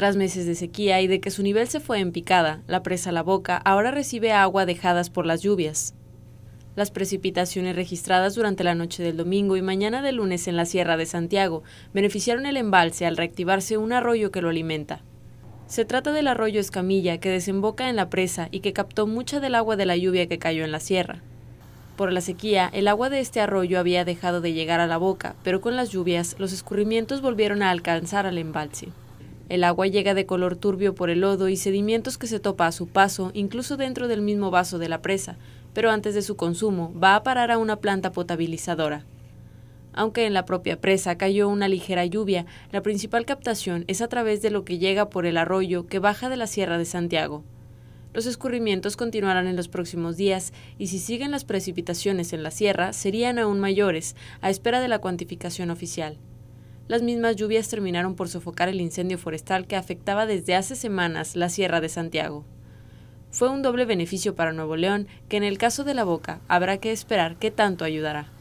Tras meses de sequía y de que su nivel se fue en picada, la presa La Boca ahora recibe agua dejadas por las lluvias. Las precipitaciones registradas durante la noche del domingo y mañana del lunes en la Sierra de Santiago beneficiaron el embalse al reactivarse un arroyo que lo alimenta. Se trata del arroyo Escamilla que desemboca en la presa y que captó mucha del agua de la lluvia que cayó en la sierra. Por la sequía, el agua de este arroyo había dejado de llegar a la boca, pero con las lluvias los escurrimientos volvieron a alcanzar al embalse. El agua llega de color turbio por el lodo y sedimentos que se topa a su paso, incluso dentro del mismo vaso de la presa, pero antes de su consumo va a parar a una planta potabilizadora. Aunque en la propia presa cayó una ligera lluvia, la principal captación es a través de lo que llega por el arroyo que baja de la Sierra de Santiago. Los escurrimientos continuarán en los próximos días y si siguen las precipitaciones en la sierra serían aún mayores, a espera de la cuantificación oficial las mismas lluvias terminaron por sofocar el incendio forestal que afectaba desde hace semanas la Sierra de Santiago. Fue un doble beneficio para Nuevo León, que en el caso de la Boca habrá que esperar qué tanto ayudará.